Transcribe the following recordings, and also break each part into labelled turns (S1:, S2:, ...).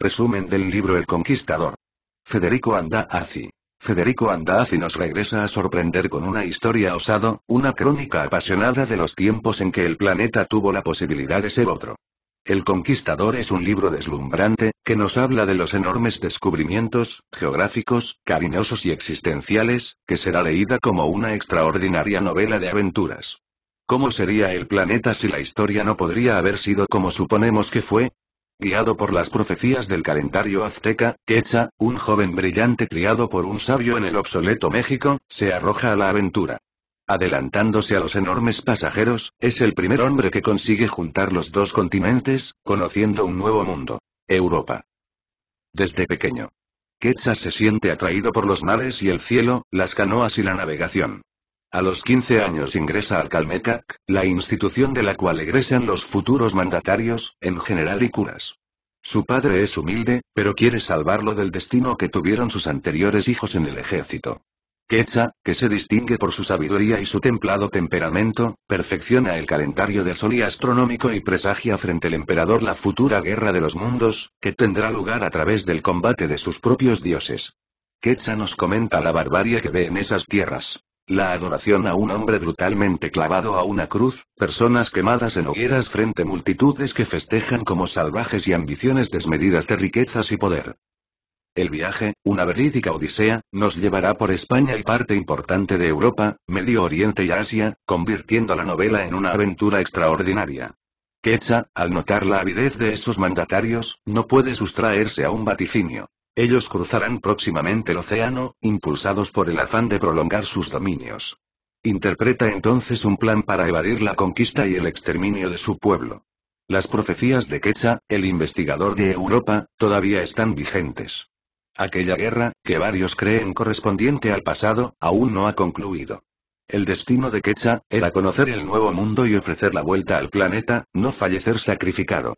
S1: Resumen del libro El Conquistador. Federico así Federico así nos regresa a sorprender con una historia osado, una crónica apasionada de los tiempos en que el planeta tuvo la posibilidad de ser otro. El Conquistador es un libro deslumbrante, que nos habla de los enormes descubrimientos, geográficos, cariñosos y existenciales, que será leída como una extraordinaria novela de aventuras. ¿Cómo sería el planeta si la historia no podría haber sido como suponemos que fue? Guiado por las profecías del calendario azteca, Quetzal, un joven brillante criado por un sabio en el obsoleto México, se arroja a la aventura. Adelantándose a los enormes pasajeros, es el primer hombre que consigue juntar los dos continentes, conociendo un nuevo mundo. Europa. Desde pequeño. Quetzal se siente atraído por los mares y el cielo, las canoas y la navegación. A los 15 años ingresa al Calmecac, la institución de la cual egresan los futuros mandatarios, en general y curas. Su padre es humilde, pero quiere salvarlo del destino que tuvieron sus anteriores hijos en el ejército. Quecha, que se distingue por su sabiduría y su templado temperamento, perfecciona el calendario del sol y astronómico y presagia frente al emperador la futura guerra de los mundos, que tendrá lugar a través del combate de sus propios dioses. Quecha nos comenta la barbarie que ve en esas tierras la adoración a un hombre brutalmente clavado a una cruz, personas quemadas en hogueras frente multitudes que festejan como salvajes y ambiciones desmedidas de riquezas y poder. El viaje, una verídica odisea, nos llevará por España y parte importante de Europa, Medio Oriente y Asia, convirtiendo la novela en una aventura extraordinaria. Quecha, al notar la avidez de esos mandatarios, no puede sustraerse a un vaticinio. Ellos cruzarán próximamente el océano, impulsados por el afán de prolongar sus dominios. Interpreta entonces un plan para evadir la conquista y el exterminio de su pueblo. Las profecías de Quecha, el investigador de Europa, todavía están vigentes. Aquella guerra, que varios creen correspondiente al pasado, aún no ha concluido. El destino de Quecha, era conocer el nuevo mundo y ofrecer la vuelta al planeta, no fallecer sacrificado.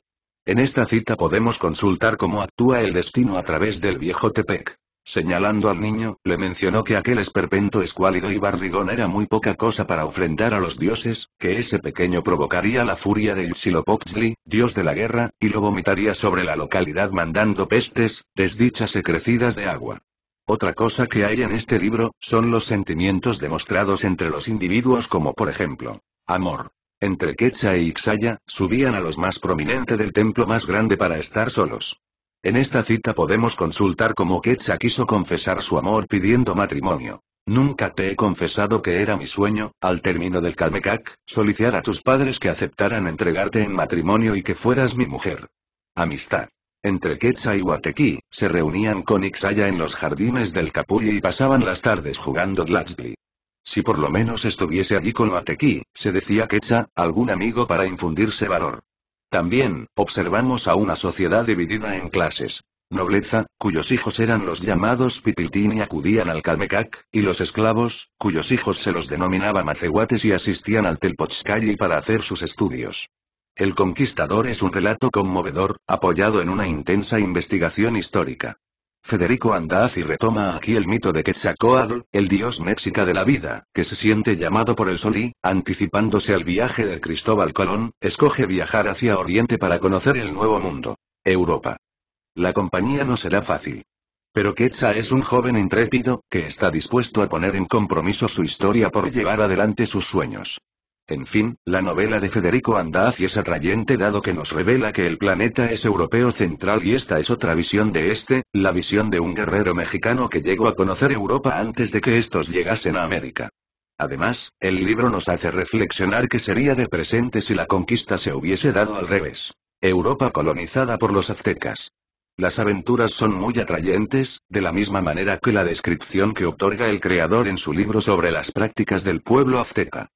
S1: En esta cita podemos consultar cómo actúa el destino a través del viejo Tepec. Señalando al niño, le mencionó que aquel esperpento escuálido y barrigón era muy poca cosa para ofrendar a los dioses, que ese pequeño provocaría la furia de Yxilopochtli, dios de la guerra, y lo vomitaría sobre la localidad mandando pestes, desdichas y crecidas de agua. Otra cosa que hay en este libro, son los sentimientos demostrados entre los individuos como por ejemplo, amor, entre Quecha y Ixaya, subían a los más prominentes del templo más grande para estar solos. En esta cita podemos consultar cómo Quecha quiso confesar su amor pidiendo matrimonio. Nunca te he confesado que era mi sueño, al término del Calmecac, solicitar a tus padres que aceptaran entregarte en matrimonio y que fueras mi mujer. Amistad. Entre Quecha y Guatequí, se reunían con Ixaya en los jardines del Capulli y pasaban las tardes jugando Dlaxli. Si por lo menos estuviese allí con Ateki, se decía Quecha, algún amigo para infundirse valor. También, observamos a una sociedad dividida en clases. Nobleza, cuyos hijos eran los llamados pipitín y acudían al calmecac, y los esclavos, cuyos hijos se los denominaba macehuates y asistían al Telpochcalli para hacer sus estudios. El Conquistador es un relato conmovedor, apoyado en una intensa investigación histórica. Federico y retoma aquí el mito de Quetzalcoatl, el dios mexica de la vida, que se siente llamado por el sol y, anticipándose al viaje de Cristóbal Colón, escoge viajar hacia Oriente para conocer el Nuevo Mundo. Europa. La compañía no será fácil. Pero Quetzal es un joven intrépido, que está dispuesto a poner en compromiso su historia por llevar adelante sus sueños. En fin, la novela de Federico Andaz es atrayente dado que nos revela que el planeta es europeo central y esta es otra visión de este, la visión de un guerrero mexicano que llegó a conocer Europa antes de que estos llegasen a América. Además, el libro nos hace reflexionar que sería de presente si la conquista se hubiese dado al revés. Europa colonizada por los aztecas. Las aventuras son muy atrayentes, de la misma manera que la descripción que otorga el creador en su libro sobre las prácticas del pueblo azteca.